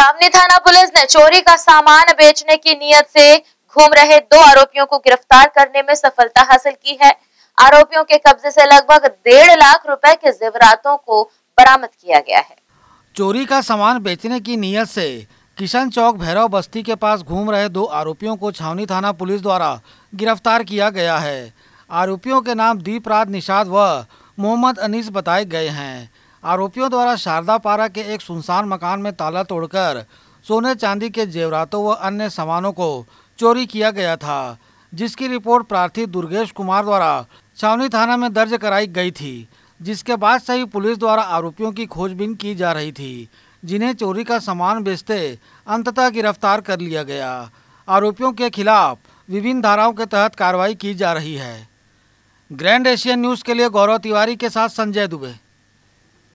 छावनी थाना पुलिस ने चोरी का सामान बेचने की नीयत से घूम रहे दो आरोपियों को गिरफ्तार करने में सफलता हासिल की है आरोपियों के कब्जे से लगभग डेढ़ लाख रुपए के जेवरातों को बरामद किया गया है चोरी का सामान बेचने की नीयत से किशन चौक भैरव बस्ती के पास घूम रहे दो आरोपियों को छावनी थाना पुलिस द्वारा गिरफ्तार किया गया है आरोपियों के नाम दीपराज निषाद व मोहम्मद अनीस बताए गए हैं आरोपियों द्वारा शारदा पारा के एक सुनसान मकान में ताला तोड़कर सोने चांदी के जेवरातों व अन्य सामानों को चोरी किया गया था जिसकी रिपोर्ट प्रार्थी दुर्गेश कुमार द्वारा छावनी थाना में दर्ज कराई गई थी जिसके बाद से ही पुलिस द्वारा आरोपियों की खोजबीन की जा रही थी जिन्हें चोरी का सामान बेचते अंततः गिरफ्तार कर लिया गया आरोपियों के खिलाफ विभिन्न धाराओं के तहत कार्रवाई की जा रही है ग्रैंड एशियन न्यूज़ के लिए गौरव तिवारी के साथ संजय दुबे